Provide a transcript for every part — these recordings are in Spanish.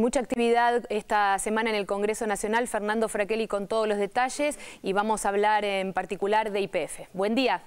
mucha actividad esta semana en el Congreso Nacional. Fernando Fraquelli con todos los detalles y vamos a hablar en particular de IPF. Buen día.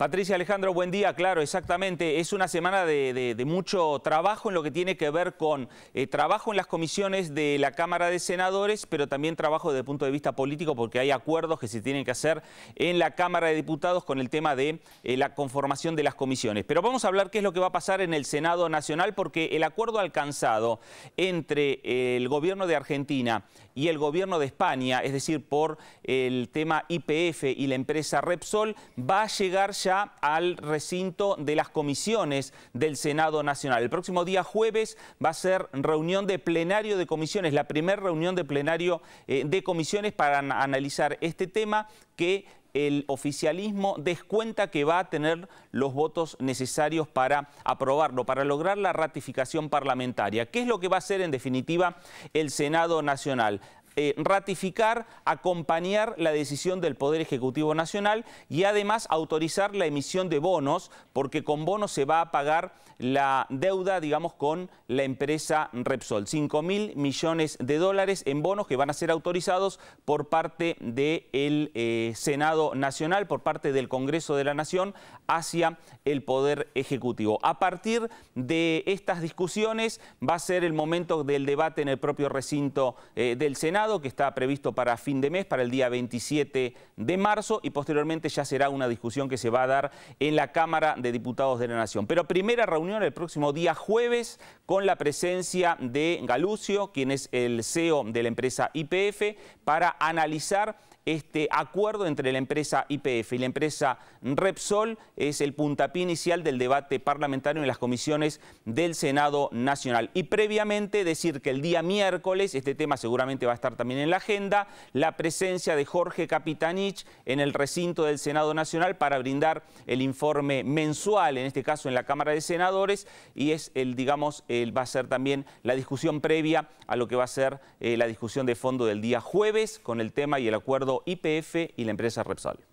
Patricia Alejandro, buen día. Claro, exactamente. Es una semana de, mucho trabajo en lo que tiene que ver con eh, trabajo en las comisiones de la Cámara de Senadores, pero también trabajo desde el punto de vista político porque hay acuerdos que se tienen que hacer en la Cámara de Diputados con el tema de eh, la conformación de las comisiones. Pero vamos a hablar qué es lo que va a pasar en el Senado Nacional porque el acuerdo alcanzado entre eh, el gobierno de Argentina y el gobierno de España, es decir, por el tema IPF y la empresa Repsol, va a llegar al recinto de las comisiones del Senado Nacional. El próximo día jueves va a ser reunión de plenario de comisiones, la primera reunión de plenario eh, de comisiones para analizar este tema que el oficialismo descuenta que va a tener los votos necesarios para aprobarlo, para lograr la ratificación parlamentaria. ¿Qué es lo que va a hacer en definitiva el Senado Nacional? Eh, ratificar, acompañar la decisión del Poder Ejecutivo Nacional y además autorizar la emisión de bonos, porque con bonos se va a pagar la deuda, digamos, con la empresa Repsol. 5 mil millones de dólares en bonos que van a ser autorizados por parte del eh, Senado Nacional, por parte del Congreso de la Nación, hacia el Poder Ejecutivo. A partir de estas discusiones va a ser el momento del debate en el propio recinto eh, del Senado, que está previsto para fin de mes, para el día 27 de marzo, y posteriormente ya será una discusión que se va a dar en la Cámara de Diputados de la Nación. Pero primera reunión el próximo día jueves con la presencia de Galucio, quien es el CEO de la empresa IPF, para analizar este acuerdo entre la empresa IPF y la empresa Repsol es el puntapié inicial del debate parlamentario en las comisiones del Senado Nacional. Y previamente decir que el día miércoles, este tema seguramente va a estar también en la agenda, la presencia de Jorge Capitanich en el recinto del Senado Nacional para brindar el informe mensual, en este caso en la Cámara de Senadores, y es el, digamos, el, va a ser también la discusión previa a lo que va a ser eh, la discusión de fondo del día jueves con el tema y el acuerdo YPF IPF y la empresa Repsol.